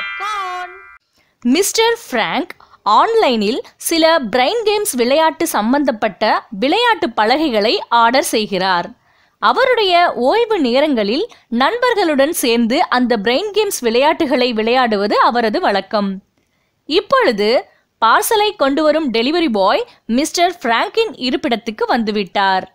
popcorn mister Frank ஆன்லைனில் சில brain games விளையாட்டு சம்பந்தப்பட்ட விளையாட்டு பலகைகளை ஆர்டர் செய்கிறார் அவருடைய ஓய்வு நேரங்களில் நண்பர்களுடன் சேர்ந்து அந்த பிரெயின் கேம்ஸ் விளையாட்டுகளை விளையாடுவது அவரது வழக்கம் இப்பொழுது பார்சலை கொண்டு வரும் டெலிவரி பாய் மிஸ்டர் பிராங்கின் இருப்பிடத்துக்கு வந்துவிட்டார்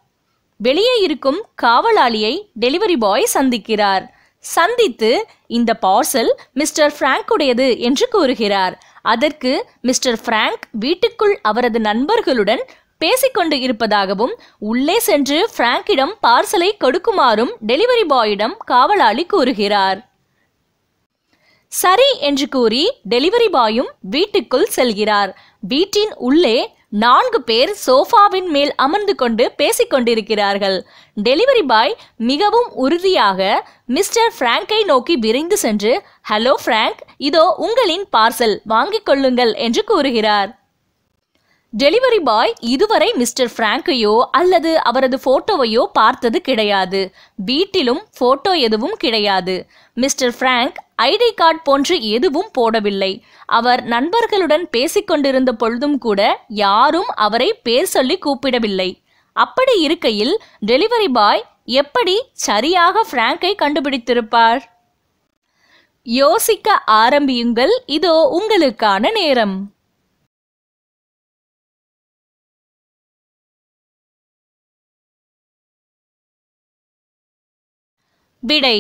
வெளியே இருக்கும் காவலாளியை டெலிவரி பாய் சந்திக்கிறார் சந்தித்து இந்த பார்சல் மிஸ்டர் பிராங்குடையது என்று கூறுகிறார் அதற்கு மிஸ்டர் பிராங்க் வீட்டுக்குள் அவரது நண்பர்களுடன் பேசிக்கொண்டு இருப்பதாகவும் உள்ளே சென்று பிராங்கிடம் பார்சலை கொடுக்குமாறும் டெலிவரி பாயிடம் காவலாளி கூறுகிறார் சரி என்று கூறி டெலிவரி பாயும் வீட்டுக்குள் செல்கிறார் வீட்டின் உள்ளே நான்கு பேர் சோஃபாவின் மேல் அமர்ந்து கொண்டு பேசிக்கொண்டிருக்கிறார்கள் டெலிவரி பாய் மிகவும் உறுதியாக மிஸ்டர் பிராங்கை நோக்கி விரைந்து சென்று ஹலோ பிராங்க் இதோ உங்களின் பார்சல் வாங்கிக் கொள்ளுங்கள் என்று கூறுகிறார் டெலிவரி பாய் இதுவரை மிஸ்டர் பிராங்கையோ அல்லது அவரது போட்டோவையோ பார்த்தது கிடையாது வீட்டிலும் போட்டோ எதுவும் கிடையாது மிஸ்டர் பிராங்க் ஐடி கார்டு போன்று எதுவும் போடவில்லை அவர் நண்பர்களுடன் பேசிக்கொண்டிருந்த பொழுதும் கூட யாரும் அவரை பேர் சொல்லி கூப்பிடவில்லை அப்படி இருக்கையில் டெலிவரி பாய் எப்படி சரியாக பிராங்கை கண்டுபிடித்திருப்பார் யோசிக்க ஆரம்பியுங்கள் இதோ உங்களுக்கான நேரம் விடை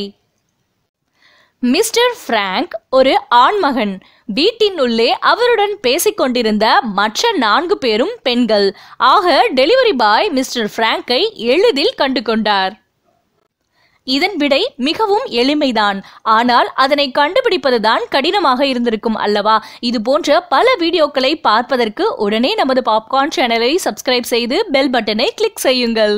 மிஸ்டர் பிராங்க் ஒரு ஆண்மகன் வீட்டின் உள்ளே அவருடன் பேசிக்கொண்டிருந்த மற்ற நான்கு பேரும் பெண்கள் ஆக டெலிவரி பாய் மிஸ்டர் பிராங்கை எளிதில் கண்டுகொண்டார் இதன் விடை மிகவும் எளிமைதான் ஆனால் அதனை கண்டுபிடிப்பதுதான் கடினமாக இருந்திருக்கும் அல்லவா இது போன்ற பல வீடியோக்களை பார்ப்பதற்கு உடனே நமது பாப்கார்ன் சேனலை சப்ஸ்கிரைப் செய்து பெல் பட்டனை கிளிக் செய்யுங்கள்